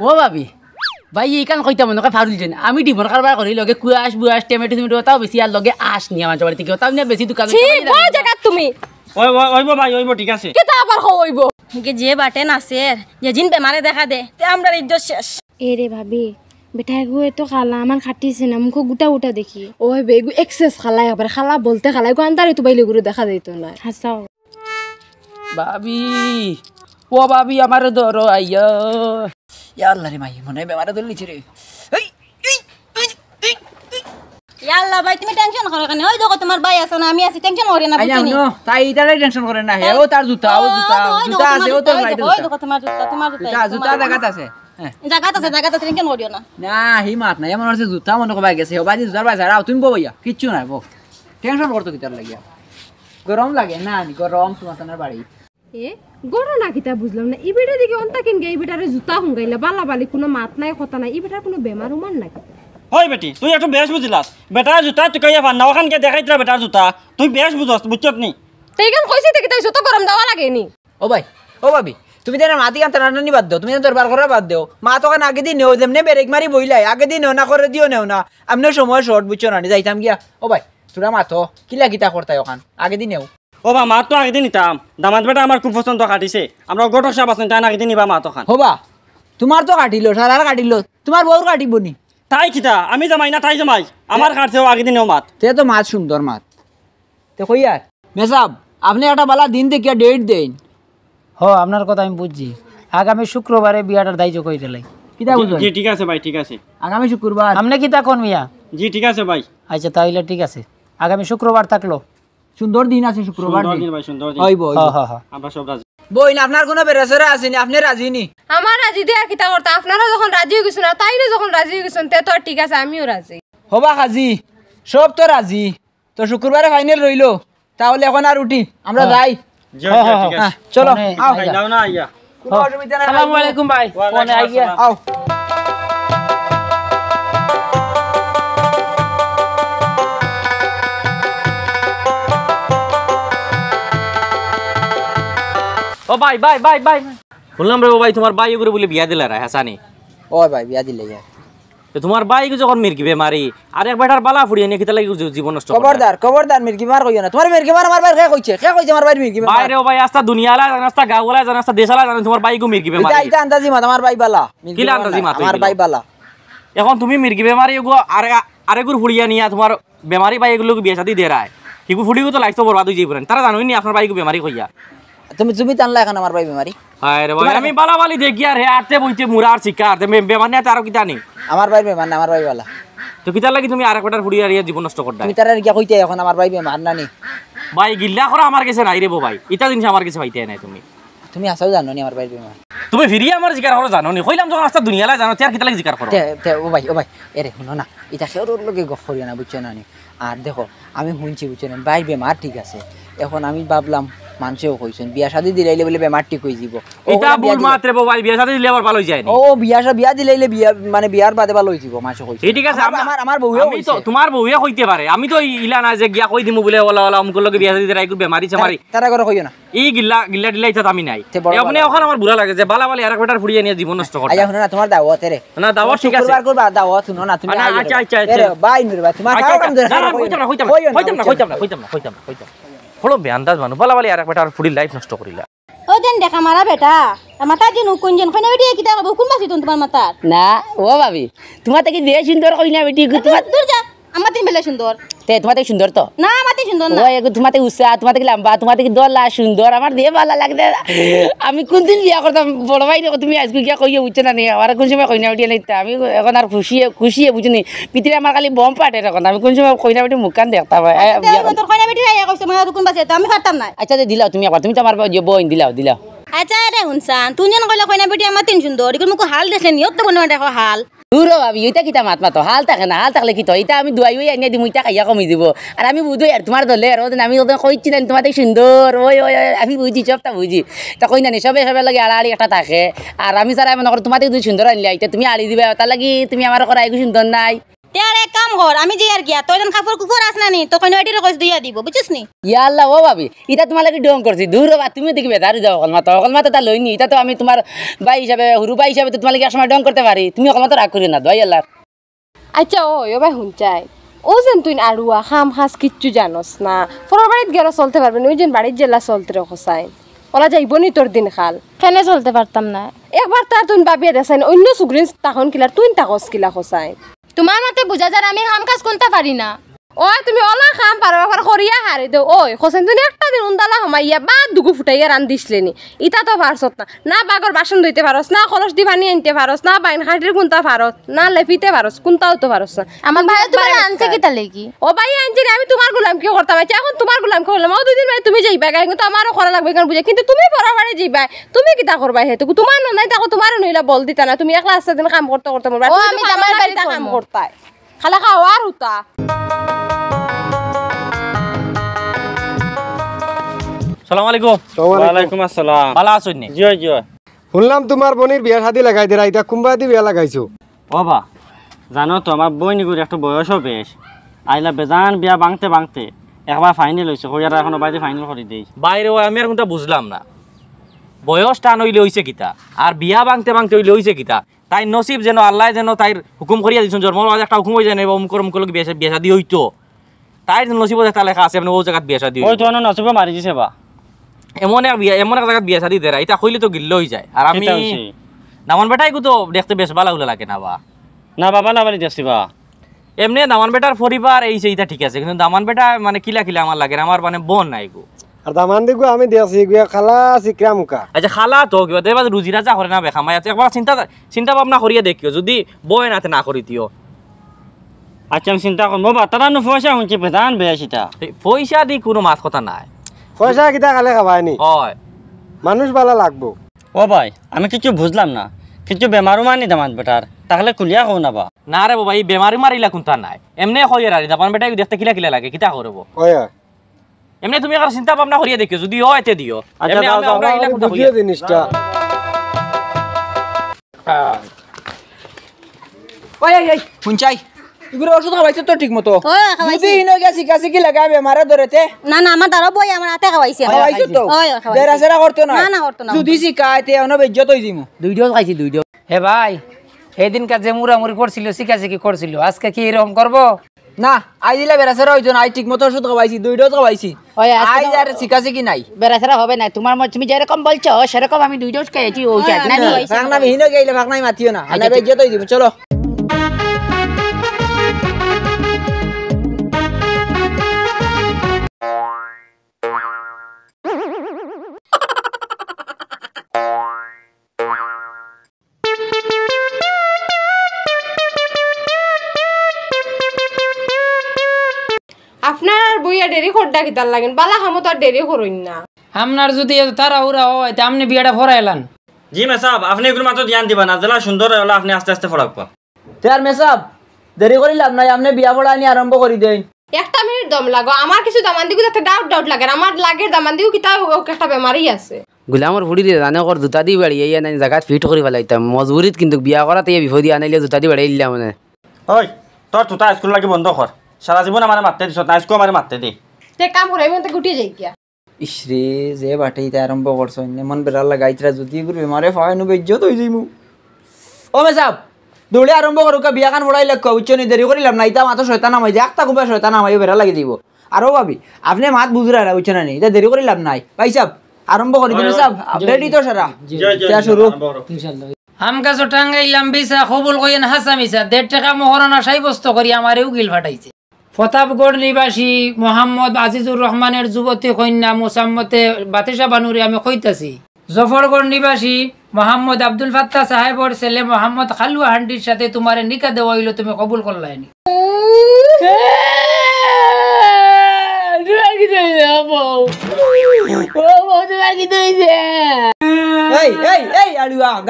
ও ভাবি ভাই এই কান কইতাম মনে কথা ফারুল যেন আমি ডিমর কারবার করি লগে কুয়াশ বুয়াশ টেমেটো টমেটো তাও বেশি আর লগে আশ নি আমার বাড়ি থেকে তাও নিয়ে বেশি দোকান ওই জায়গা তুমি ওই ওইব ভাই ওইব ঠিক আছে কে তা আবার হইব কে যে বাটেন আছে যে জিন বেমারে দেখা দে তে আমরা ইজ্জত শেষ এ রে ভাবি বেটা গো তো খালা আমার খাটিছে না মুখ গুটা উটা দেখি ওই বেগু এক্সেস খালা আবার খালা বলতে খালা গো আন্দারে তো বাইলে গুরু দেখা দেই তো না হাসাও ভাবি ও ভাবি আমার ধরো আইয়া আল্লাহ রে মাই মনে হয় বেমারে ধরে নিচ্ছে রে তুমি টেনশন করো কেন ওই দেখো তোমার না আমি আছি টেনশন না তাই ইতারে টেনশন করে না ও তার জুতা ও জুতা জুতা আছে ও তোর ভাই ওই দেখো তোমার জুতা তোমার আছে জায়গাতে আছে জায়গাতে টেনশন আছে জুতা মনে কবাই গেছে ও বাজি জুতার ভাই যাও কিচ্ছু নাই বক টেনশন করতো কিতার লাগিয়া গরম লাগে না গরম তোমার বাড়ি এ গড়না কিতা বুঝলাম না ইবিটা দেখি অন্তা কিন গে ইবিটারে জুতা হুঙ্গাইলা বালা বালি কোনো মাত নাই কথা নাই ইবিটার কোনো বেমার উমান নাকি হয় বেটি তুই একটু বেশ বুঝিলাস বেটার জুতা তুই কইয়া ফান নাওখান দেখাই দিলা বেটার জুতা তুই বেশ বুঝস বুঝছত নি তাই কেন কইছি দেখি তাই জুতা গরম দেওয়া লাগে নি ও ভাই ও ভাবি তুমি দেন মাতি কান টানাটানি বাদ দাও তুমি দরবার করা বাদ দাও মা তখন আগে দিন নেও যেমনে ব্রেক মারি বইলাই আগে দিন না করে দিও নেও না আমনে সময় শর্ট বুঝছো না যাইতাম গিয়া ও ভাই তোরা মাতো কিলা কিতা করতাই ওখান আগে দিন নেও ও বা মা তো আগে নিতাম দামাত বেটা আমার খুব পছন্দ কাটিছে আমরা গোট সাপ আছেন তাই আগে নিবা মা তখন খান হবা তোমার তো কাটিল সারার কাটিল তোমার বউর কাটিব নি তাই খিতা আমি জামাই না তাই জামাই আমার কাটছে ও আগে দিনেও মাত তে তো মাছ সুন্দর মাত তে কই আর মেসাব আপনি একটা বালা দিন দেখিয়া ডেট দেন হ আপনার কথা আমি বুঝছি আগামী শুক্রবারে বিয়াটার দায়িত্ব কই দিলাই কিতা বুঝলেন জি ঠিক আছে ভাই ঠিক আছে আগামী শুক্রবার আপনি কিতা কোন মিয়া জি ঠিক আছে ভাই আচ্ছা তাইলে ঠিক আছে আগামী শুক্রবার থাকলো সুন্দর দিন আছে শুক্রবার দিন ভাই সুন্দর দিন হইব হ্যাঁ, হ্যাঁ, হ্যাঁ। আমরা সব রাজি বইন আপনার কোনো বেরেসরে আসেনি আপনি রাজি নি আমার রাজি দিয়ে আর কিতা করতে আপনারা যখন রাজি হই গেছেন তাইলে যখন রাজি হই গেছেন তে তো ঠিক আছে আমিও রাজি হবা কাজী সব তো রাজি তো শুক্রবারে ফাইনাল রইলো তাহলে এখন আর উঠি আমরা যাই ঠিক আছে চলো আও না আইয়া কোন অসুবিধা আসসালামু আলাইকুম ভাই ফোনে আইয়া আও ও ভাই ভাই ভাই ভাই বললাম রে ও ভাই তোমার ভাই করে বলে বিয়া দিলা রে হাসানি ও ভাই বিয়া দিলে ইয়া তো তোমার বাইক যখন মির্কিবে মারি আর এক বেটার বালা ফুড়িয়ে নিয়ে কিতা লাগি জীবন নষ্ট খবরদার খবরদার মির্কি মার কইও না তোমার মির্কি মার মার ভাই কে কইছে কে কইছে আমার ভাই মির্কি মার রে ও ভাই আস্তা দুনিয়া দুনিয়ালা আস্তা গাওয়ালা জানা আস্তা দেশালা জানা তোমার বাইকও মির্কিবে মারি এটা আন্দাজি মা তোমার ভাই বালা কি আন্দাজি মা তোমার ভাই বালা এখন তুমি মির্কিবে মারি গো আরে আরে গুর ফুড়িয়া নিয়া তোমার বেমারি বাইকগুলোকে বিয়া শাদি দেরায় কি ফুড়িগু তো লাইফ তো বরবাদ হয়ে যাইবেন তারা জানোই নি আপনার বাইকও বেমারি কইয়া তুমি তুমি টানলা এখন আমার ভাই বেমারি আরে ভাই আমি বালাবালি দেখি আর আরতে বইতে মুরার শিকার শিকা আরতে বেমানি আর কি জানি আমার ভাই বেমান আমার ভাই বালা তো কি তার লাগি তুমি আরেক একবার ফুড়ি আর জীবন নষ্ট করতে তুমি তার গিয়া কইতে এখন আমার ভাই বেমার না নি ভাই গিল্লা করা আমার কাছে নাই রে বো ভাই ইটা জিনিস আমার কাছে পাইতে নাই তুমি তুমি আসাও জানো নি আমার ভাই বেমার তুমি ফিরি আমার জিকার হলো জানো নি কইলাম যখন রাস্তা দুনিয়ালা জানো তে আর কিতা লাগি জিকার করো ও ভাই ও ভাই এরে শুনো না এটা সেওর লগে গফ করিও না বুঝছ না নি আর দেখো আমি শুনছি বুঝছ না ভাই বেমার ঠিক আছে এখন আমি ভাবলাম মানুষেও কইছেন বিয়া শাদি দিলাইলে বলে বেমার ঠিক হয়ে এটা ভুল মাত্রে ভাই বিয়া শাদি দিলে আবার ভালো যায় ও বিয়া শাদি বিয়া দিলাইলে বিয়া মানে বিয়ার বাদে ভালো হয়ে যাব মানুষে কইছে ঠিক আছে আমার আমার বউয়ে আমি তো তোমার বউয়ে কইতে পারে আমি তো ইলা না যে গিয়া কই দিমু বলে ওলা ওলা অমুক লগে বিয়া শাদি দিলাই কই বেমারি চামারি তারা করে কইও না এই গিল্লা গিল্লা দিলাই তো আমি নাই আপনি ওখানে আমার বুড়া লাগে যে বালা বালা এরাক বেটার ফুড়িয়ে নিয়ে জীবন নষ্ট করে আয়া না তোমার দাওয়াত রে না দাওয়াত ঠিক আছে শুক্রবার করবা দাওয়াত শুনো না তুমি আচ্ছা আচ্ছা, আচ্ছা আচ্ছা ভাই নুর তোমার কাম আচ্ছা, আচ্ছা। ধরে কইতাম না কইতাম না কইতাম না কইতাম না কইতাম না হলো বেআন্দাজ মানুষ বলা বলি আর এক বেটা আর ফুড়ির লাইফ নষ্ট করিলা ও দেন দেখা মারা বেটা মাতা দিন কোন জন কইনা বেটি কিতা কোন বাসি তোমার মাতা না ও ভাবি তোমার থেকে যে সুন্দর কইনা বেটি তোমার দূর যা হইলে সুন্দর তোমার থেকে সুন্দর তো না আমার সুন্দর না ওই তোমার থেকে উষা তোমার থেকে লম্বা তোমার থেকে দলা সুন্দর আমার দিয়ে ভালো লাগে আমি কোনদিন বিয়া করতাম বড় ভাই তুমি আজকে গিয়া কইয়ে বুঝছো না নি আমার কোন সময় কইনা উঠিয়ে নিতে আমি এখন আর খুশি খুশি বুঝিনি পিতিরে আমার খালি বম পাটে এখন আমি কোন সময় কইনা বেটি মুখ কান দেখতাম আচ্ছা, কইনা বেটি কোন বাসে আমি পারতাম না আচ্ছা দিলাও তুমি আবার তুমি তো আমার বইন দিলাও দিলাও আচ্ছা রে হুনসান তুই যেন কইলা কইনা বেটি আমার তিন সুন্দর এখন মুখ হাল দেখে নিও তো দেখো হাল দূর ভাবি ইটা কিতা মাত মাতো হাল থাকে না হাল থাকলে কি তো ইটা আমি দুয়াই ওই এনে দিম ইটা খাইয়া কমি দিব আর আমি বুঝো আর তোমার দলে আর আমি ওদের কইছি না তোমার সুন্দর ওই ওই আমি বুঝি সবটা বুঝি তা কই না সবে সবে লাগে আড়াআড়ি একটা থাকে আর আমি স্যার মনে করো তোমার তুমি সুন্দর আনলে এটা তুমি আড়ি দিবে তার লাগি তুমি আমার করা সুন্দর নাই তেয়ার এক কাম কর আমি যে আর গিয়া তোর খাপড় কুকুর আস না নি তখন ওইটির কইস দিয়া দিব বুঝছিস নি ইয়া আল্লাহ ও ভাবি এটা তোমার লাগি ডং করছি দূর বা তুমি দেখবে দারু যাও অকল মাতা অকল মাতা তা নি এটা তো আমি তোমার ভাই হিসাবে হুরু ভাই হিসাবে তো তোমার লাগি সময় ডং করতে পারি তুমি অকল মাতা রাগ করি না দয় আল্লাহ আচ্ছা ও ও ভাই হুনচাই ও যেন তুই আরুয়া খাম খাস কিচ্ছু জানোস না ফোর বাড়িত গেল চলতে পারবে না ওই যেন বাড়ির জেলা চলতে রকসাই ওরা যাইব নি তোর দিন খাল কেন চলতে পারতাম না একবার তার তুই বাবিয়া দেখাই অন্য সুগ্রিন তাহন কিলার তুই তাকস কিলা খসাই তোমার মতে বোঝা যার আমি কাম কাজ করতে পারি না ওই তুমি অলা খাম পারো আবার করিয়া হারে দে ওই হোসেন তুমি একটা দিন উন্দালা ইয়া বা দুগু ফুটাইয়া রান দিছলেনি ইতা তো পারছ না না বাগর বাসন ধুইতে পারস না খলস দি পানি আনতে পারস না বাইন খাটির কোনটা পারত না লেপিতে পারস কোনটাও তো পারস না আমার ভাই তোমার আনছে কি তালে কি ও ভাই আনছে আমি তোমার গোলাম কি করতাম আচ্ছা এখন তোমার গোলাম কি হলাম ও দুদিন ভাই তুমি যাইবা গাই কিন্তু আমারও খরা লাগবে কারণ বুঝে কিন্তু তুমি পড়া বাড়ি যাইবা তুমি কি তা করবা হেতু তোমার নাই তাকো তোমার নইলা বল দিতা না তুমি একলা আস্তে দিন কাম করতে করতে মরবা আমি আমার বাড়িতে কাম করতাই খালা খাওয়ার হুতা সালাম আলাইকুম ওয়ালাইকুম আসসালাম ভালো আছেন নি জি জি শুনলাম তোমার বোনের বিয়া শাদি লাগাই দিরা এটা কুম্বা দি বিয়া লাগাইছো বাবা জানো তো আমার বই নিগুর একটা বয়সও বেশ আইলা বেজান বিয়া বাংতে বাংতে একবার ফাইনাল হয়েছে হইয়ারা এখনো বাইরে ফাইনাল করে দিয়েছে বাইরে আমি আর কোনটা বুঝলাম না বয়স টান হইলে হইছে কিতা আর বিয়া বাংতে বাংতে হইলে হইছে কিতা তাই নসিব যেন আল্লাহ যেন তাই হুকুম করিয়া দিচ্ছেন জন্ম মাঝে একটা হুকুম হয়ে যায় এবং মুখর মুখর বিয়ে বিয়ে শাদি হইতো তাই নসিব একটা লেখা আছে ও জায়গা বিয়ে শাদি নসিব মারি দিছে বা এমন এক বিয়া এমন এক জায়গা বিয়ে শাদি দেরা এটা হইলে তো গিল্ল হয়ে যায় আর আমি নামান বেটাই তো দেখতে বেশ ভালো হলে লাগে না বা না বাবা না বাড়ি যাচ্ছি বা এমনি দামান বেটার পরিবার এই সেইটা ঠিক আছে কিন্তু দামান বেটা মানে কিলা কিলা আমার লাগে আমার মানে বোন নাই গো দামান আমি খালা আচ্ছা, খালা তো না চিন্তা চিন্তা ভাবনা যদি না আচ্ছা আমি চিন্তা বা দি কোনো মাছ কথা নাই কিতা খালে হয় মানুষ বালা লাগবো ও ভাই আমি কিছু বুঝলাম না কিছু বেমারও মানি দামান বেটার তাহলে কুলিয়া হো না বা না রে বাবা এই বেমারি মারিলা কোনটা নাই এমনি হয় আর দামান বেটা দেখতে কিলা কিলা লাগে কিতা করবো হয় এমনি তুমি আর চিন্তা ভাবনা করিয়ে দেখো যদি হয় এতে দিও আচ্ছা, এমনি আমরা কথা বুঝিয়ে জিনিসটা ওই এই ওষুধ খাওয়াইছে তো ঠিক মতো যদি ইনো গেছি কি লাগা বেমারে ধরেতে না না আমার দ্বারা বই আমার হাতে খাওয়াইছে খাওয়াইছে তো বেরা সেরা করতো না না করতো না যদি শিকাইতে অনব ইজ্জত হই দিমু দুই দিও খাইছি দুই দিও হে ভাই সেদিন কাজে মুরামুরি করছিল শিকাশিকি করছিল আজকে কি এরকম করবো না আই দিলা বেড়াছেরা ওইজন আই ঠিক মতো ওষুধ খাওয়াইছি দুইটাও খাওয়াইছি আই আর শিখাছে কি নাই বেড়াছেরা হবে না তোমার তুমি যেরকম বলছো সেরকম আমি দুই ডোজ খেয়েছি ওই চাট না ভাগনা গেলে ভাগনাই মাতিও না আমি আচ্ছা, দিব চলো ডাকিতার লাগেন বালা হামো তো আর দেরি করইন না আপনার যদি তারা উরা হয় তা আপনি বিয়েটা ফরাইলান জি মেসাব আপনি এগুলো মাত্র ধ্যান দিবা না জেলা সুন্দর হলে আপনি আস্তে আস্তে ফরাকবা তার মেসাব দেরি লাভ নাই আপনি বিয়া ফড়া নিয়ে আরম্ভ করি দেন একটা মিনিট দম লাগো আমার কিছু দামান দিকে যাতে ডাউট ডাউট লাগে আমার লাগে দামান দিকে কিতা একটা বেমারি আছে গোলামৰ ভৰি দিয়ে জানে কৰ দুটা দি বাঢ়ি এই নাই জেগাত ফিট কৰিব লাগে মজবুৰিত কিন্তু বিয়া কৰাত এই বিভূতি আনিলে জোতা দি বাঢ়ি দিলে মানে ঐ তই তোতা স্কুল লাগে বন্ধ কৰ চাৰা জীৱন আমাৰ মাতে দিছত নাই স্কুল আমাৰ মাতে দি তে কাম করে আমি তাকে উঠিয়ে যাই গিয়া ইসরে যে বাটাইতে আরম্ভ করছো মন বেড়াল লাগাইছিলা যদি করবে মারে ফায় নুবে ইজ্জত হয়ে যাইমু ও মেসাব দৌড়ে আরম্ভ করুক বিয়া খান বড়াই লক্ষ্য উচ্চ নি দেরি করিলাম না ইতা মাথা শয়তান নামাই যে একটা কুম্পা শয়তান নামাই বেড়া লাগি দিব আরও ভাবি আপনি মাত বুঝরা না উচ্চ না নেই এটা দেরি করিলাম নাই ভাই সাব আরম্ভ করি দিন সাব রেডি তো সারা যা শুরু হাম কাজ টাঙ্গাইলাম বিসা খবুল কইন হাসামিসা দেড় টাকা মোহরানা সাব্যস্ত করি আমার উকিল ফাটাইছে প্রতাপগড় নিবাসী মোহাম্মদ আজিজুর রহমানের যুবতী কন্যা মোসাম্মতে বাতিসা বানুরি আমি কইতাছি জফরগড় নিবাসী মোহাম্মদ আব্দুল ফাত্তা সাহেবর ছেলে মোহাম্মদ খালুয়া হান্ডির সাথে তোমার নিকা দেওয়া হইলো তুমি কবুল করলাইনি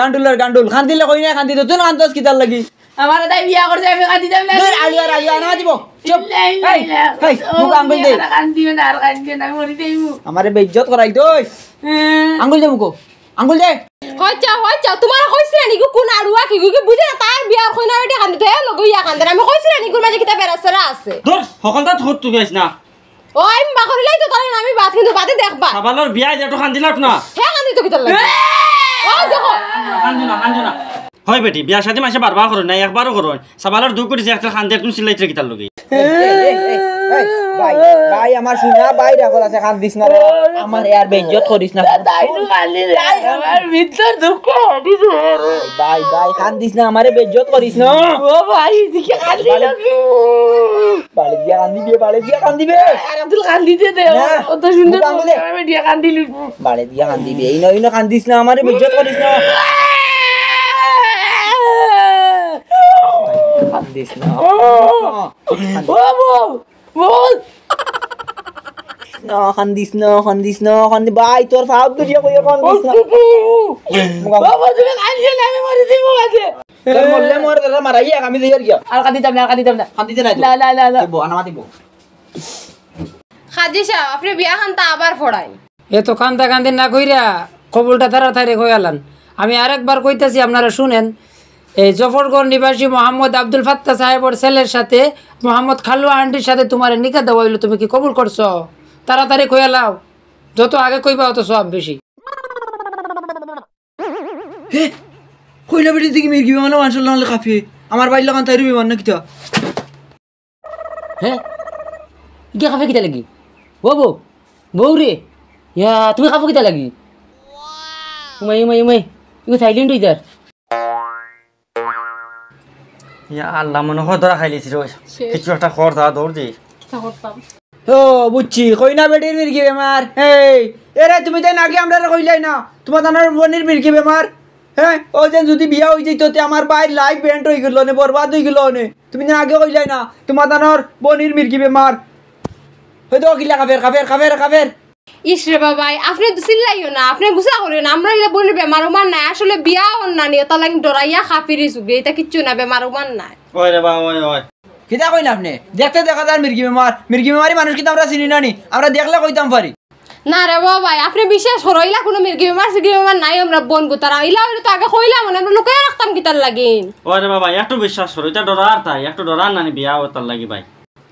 গান্ডুলার গান্ডুল খান্দিলে কই না খান্দি তো তুই খান্দস কিতার লাগি Amara tay biya kor tay fika tita mela. Nur aliwa aliwa nama tibo. Cep. Hei, Buka angkul deh. Amara kandi mena arka kandi nama mori deh mu. Amara bejot kor aldo. Hmm. Angkul deh buku. Angkul deh. Hoja hoja, tuh mana kau sih nih gue kuna ruak, gue gue bujuk tar biar kau nari dia kandu teh lo gue ya kandu. Nama kau sih nih gue macam kita beras seras. Dus, hokan tuh hot tuh guys na. Oh, ini bakal lagi itu, kalau nami bahas kini tuh bahas deh apa. Sabar lo biar jatuh kandu lah tuh na. Hei kandu tuh kita lagi. Oh, jauh. Kandu na, kandu হয় বেটি বিয়া শাদি মাসে বারবার করো না একবারও করো সাবালার দু করেছে একটা খান দিয়ে তুমি সিলাইতে তার লগে কান্দিস না আমার বেজত দিয়া দে এই না করিস না দিস না ওখান দিস না ওখান দিস না ওখান ভাই তোর সাপ দুটিয়া কই ওখান দিস না বাবা তুমি কাঁদিও না আমি মরে দিব আজকে মরলে মরে তোরা মারাই আমি দিয়ে আর কি আর কাঁদিতাম না আর কাঁদিতাম না কাঁদিতে নাই না না না না দিব আনা দিব খাজি সাহেব আপনি বিয়া খানটা আবার ফড়াই এ তো কান্দা কান্দি না কইরা কবুলটা তারা থারে কই আলান আমি আরেকবার কইতাছি আপনারা শুনেন এই জফরগড় নিবাসী মোহাম্মদ আব্দুল ফাত্তা সাহেবর ছেলের সাথে মোহাম্মদ খালুয়া আন্টির সাথে তোমার নিকা দেওয়া হইলো তুমি কি কবুল করছো তাড়াতাড়ি কইয়া লাও যত আগে কইবা অত সব বেশি কইলা বেটি কি আমার কিতা লাগি ইয়া তুমি খাবো কিতা লাগি আল্লাহ মনে হয় ধরা খাইলিছি রই কিছু একটা খর ধরা দৌড় দি ও বুঝছি কই না বেটির মির্গি বেমার এই এরে তুমি তাই নাকি আমরা কইলাই না তোমার তানার বোনের মির্গি বেমার হ্যাঁ ওই যে যদি বিয়া হয়ে যেত আমার বাইর লাইফ ব্যান্ড হয়ে গেল নে বরবাদ হয়ে গেল নে তুমি না আগে কইলাই না তোমার তানার বোনের মির্গি বেমার হয়তো কিলা কাফের কাফের কাফের কাফের ইস রে বাবাই আপনি চিল্লাইও না আপনি গুছা করিও না আমরা এটা বলি বেমার উমান নাই আসলে বিয়া অন্যা নিয়ে তাহলে ডরাইয়া খাপিরি যুগে এটা কিচ্ছু না বেমার উমান নাই ওই রে বাবা ওই ওই কিতা কইন আপনি দেখতে দেখা যায় মির্গি বেমার মির্গি বেমারি মানুষ কিন্তু আমরা চিনি না নি আমরা দেখলে কইতাম পারি না রে বাবাই আপনি বিশ্বাস করো ইলা কোনো মির্গি বেমার সিগি বেমার নাই আমরা বন গুতারা ইলা হইলে তো আগে কইলাম না আমরা লুকায় রাখতাম কিতার লাগিন ওই রে বাবা একটু বিশ্বাস করো ডরার তাই একটু ডরার নানি বিয়া ও লাগি ভাই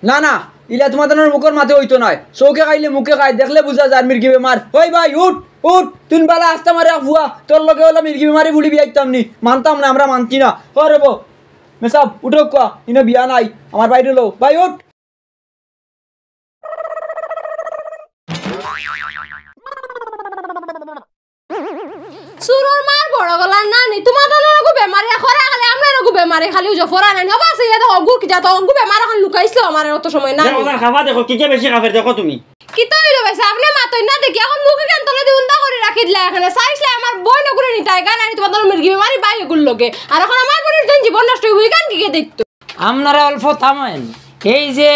না না ইলা তোমাদের মুখের মাথে হইতো নয় চৌকে খাইলে মুখে খাই দেখলে বুঝা যায় মির্গি বেমার ওই ভাই উঠ উঠ তুন বালা আসতে মারে ফুয়া তোর লগে হলো মির্গি বেমারি বুলি বিয়াইতাম নি মানতাম না আমরা মানছি না হরে বো মেসাব উঠো কোয়া ইনো বিয়া নাই আমার বাইরে লো ভাই উঠ সুরর মার বড় গলার নানি তোমাদের বেমারে খরা গেলে আমরা রকম বেমারে খালি যে ফরা নাই হবা আছে এটা অগুর কি যাতো অগু বেমার এখন লুকাইছিল আমার অত সময় না ওনার খাবার দেখো কি বেশি খাবার দেখো তুমি কি তো হইলো বেসা আপনি মাতই না দেখি এখন মুখে কেন তলে দিয়ে উন্দা করে রাখি দিলা এখানে চাইছলে আমার বই নগুলো নিতে গান আনি তোমার দল বেমারি বাইরে গুল লগে আর এখন আমার বোনের জীবন নষ্ট হইব গান কি দেখতো আপনারা অল্প থামেন এই যে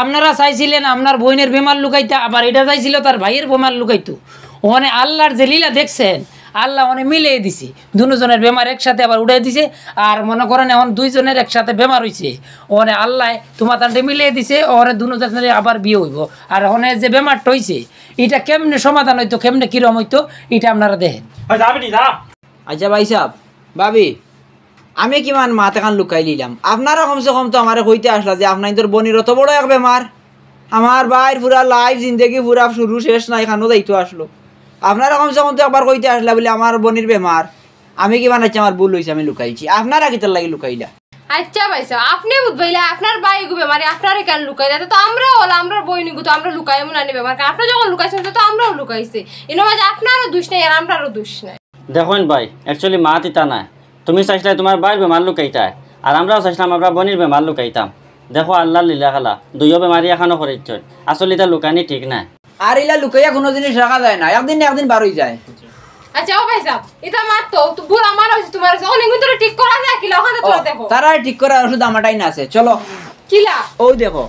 আপনারা চাইছিলেন আপনার বোনের বেমার লুকাইতে আবার এটা চাইছিল তার ভাইয়ের বেমার লুকাইতো ওখানে আল্লাহর লীলা দেখছেন আল্লাহ মানে মিলিয়ে দিছে দুজনের বেমার একসাথে আবার উড়ে দিছে আর মনে করেন এখন দুইজনের একসাথে বেমার হয়েছে ওনে আল্লাহ তোমার তাহলে মিলিয়ে দিছে ওরে দুজনের আবার বিয়ে হইব আর ওনে যে বেমারটা হয়েছে এটা কেমনে সমাধান হইতো কেমনে কিরম হইতো এটা আপনারা দেখেন আচ্ছা ভাই সাহ ভাবি আমি কিমান মাথে খান লুকাই নিলাম আপনারা কমসে কম তো আমার হইতে আসলা যে আপনার তোর বনির অত বড় এক বেমার আমার বাইর পুরা লাইফ জিন্দেগি পুরা শুরু শেষ নাই এখানেও দায়িত্ব আসলো আপনারা কমসে কম তো একবার কইতে আসলা বলে আমার বনির বেমার আমি কি বানাচ্ছি আমার ভুল হয়েছে আমি লুকাইছি আপনারা কিতার লাগি লুকাইলা আচ্ছা ভাই সাহেব আপনি বুঝবাইলা আপনার বাই গু বেমারে আপনারে কেন লুকাই যায় তো আমরা হল আমরা বই নিগু তো আমরা লুকাইমু না নি বেমার আপনি যখন লুকাইছেন তো আমরাও লুকাইছি এর মাঝে আপনারও দোষ নাই আর আমরারও দোষ নাই দেখুন ভাই অ্যাকচুয়ালি মা তিতা না তুমি চাইছিলে তোমার বাইর বেমার লুকাইতা আর আমরাও চাইছিলাম আমরা বনির বেমার লুকাইতাম দেখো আল্লাহ লীলা খালা দুইও বেমারি এখানো করেছ আসলে এটা লুকানি ঠিক না আর এলা লুকাইয়া কোনো জিনিস রাখা যায় না একদিন একদিন বারই যায় আচ্ছা ও ভাই সাহেব এটা মার তো আমার তোমার অনেক ঠিক করা যায় কিলা ওখানে তোরা দেখো ঠিক ওষুধ না আছে চলো কিলা ও দেখো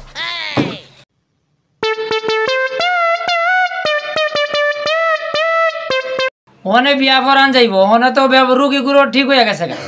হনে বিয়া পরান যাইব হনে তো রুগীগুলো ঠিক হয়ে গেছে